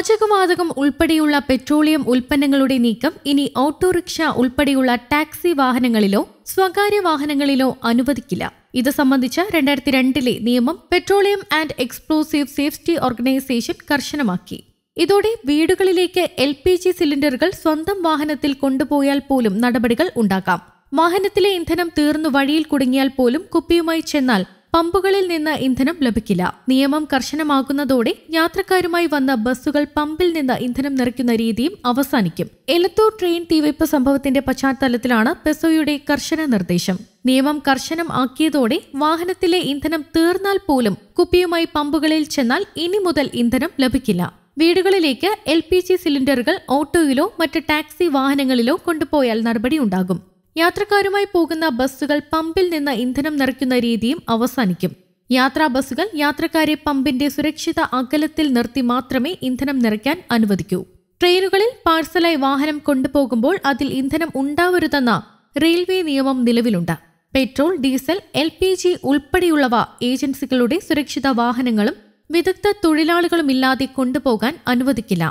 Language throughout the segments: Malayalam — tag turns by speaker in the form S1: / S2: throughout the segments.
S1: പാചകവാതകം ഉൾപ്പെടെയുള്ള പെട്രോളിയം ഉൽപ്പന്നങ്ങളുടെ നീക്കം ഇനി ഓട്ടോറിക്ഷ ഉൾപ്പെടെയുള്ള ടാക്സി വാഹനങ്ങളിലോ സ്വകാര്യ വാഹനങ്ങളിലോ അനുവദിക്കില്ല ഇത് സംബന്ധിച്ച രണ്ടായിരത്തി രണ്ടിലെ നിയമം petroleum and explosive safety organisation കർശനമാക്കി ഇതോടെ വീടുകളിലേക്ക് എൽ പി ജി സിലിണ്ടറുകൾ സ്വന്തം വാഹനത്തിൽ കൊണ്ടുപോയാൽ പോലും നടപടികൾ ഉണ്ടാക്കാം വാഹനത്തിലെ ഇന്ധനം തീർന്നു വഴിയിൽ കുടുങ്ങിയാൽ പോലും കുപ്പിയുമായി ചെന്നാൽ പമ്പുകളിൽ നിന്ന് ഇന്ധനം ലഭിക്കില്ല നിയമം കർശനമാകുന്നതോടെ യാത്രക്കാരുമായി വന്ന ബസ്സുകൾ പമ്പിൽ നിന്ന് ഇന്ധനം നിറയ്ക്കുന്ന രീതിയും അവസാനിക്കും എലത്തൂർ ട്രെയിൻ തീവയ്പ് സംഭവത്തിന്റെ പശ്ചാത്തലത്തിലാണ് പെസോയുടെ കർശന നിർദ്ദേശം നിയമം കർശനം ആക്കിയതോടെ വാഹനത്തിലെ ഇന്ധനം തീർന്നാൽ പോലും കുപ്പിയുമായി പമ്പുകളിൽ ചെന്നാൽ ഇനി മുതൽ ഇന്ധനം ലഭിക്കില്ല വീടുകളിലേക്ക് എൽ സിലിണ്ടറുകൾ ഓട്ടോയിലോ മറ്റ് ടാക്സി വാഹനങ്ങളിലോ കൊണ്ടുപോയാൽ നടപടിയുണ്ടാകും ഉണ്ടാകും യാത്രക്കാരുമായി പോകുന്ന ബസ്സുകൾ പമ്പിൽ നിന്ന് ഇന്ധനം നിറയ്ക്കുന്ന രീതിയും അവസാനിക്കും യാത്രാ ബസ്സുകൾ യാത്രക്കാരെ പമ്പിന്റെ സുരക്ഷിത അകലത്തിൽ നിർത്തി മാത്രമേ ഇന്ധനം നിറയ്ക്കാൻ അനുവദിക്കൂ ട്രെയിനുകളിൽ പാഴ്സലായി വാഹനം കൊണ്ടുപോകുമ്പോൾ അതിൽ ഇന്ധനം ഉണ്ടാവരുതെന്ന റെയിൽവേ നിയമം നിലവിലുണ്ട് petrol diesel L P G ഉൾപ്പെടെയുള്ളവ ഏജൻസികളുടെ സുരക്ഷിത വാഹനങ്ങളും വിദഗ്ധ തൊഴിലാളികളുമില്ലാതെ കൊണ്ടുപോകാൻ അനുവദിക്കില്ല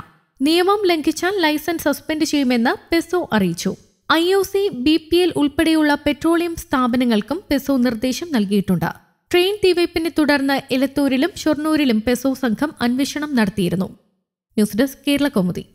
S1: നിയമം ലംഘിച്ചാൽ ലൈസൻസ് സസ്പെൻഡ് ചെയ്യുമെന്ന് പെസോ അറിയിച്ചു I O C B P L ഉൾപ്പെടെയുള്ള പെട്രോളിയം സ്ഥാപനങ്ങൾക്കും പെസോ നിർദ്ദേശം നൽകിയിട്ടുണ്ട് ട്രെയിൻ തീവയ്പ്പിനെ തുടർന്ന് എലത്തൂരിലും ഷൊർണൂരിലും പെസോ സംഘം അന്വേഷണം നടത്തിയിരുന്നു ന്യൂസ് ഡെസ്ക് കേരള കൗമുദി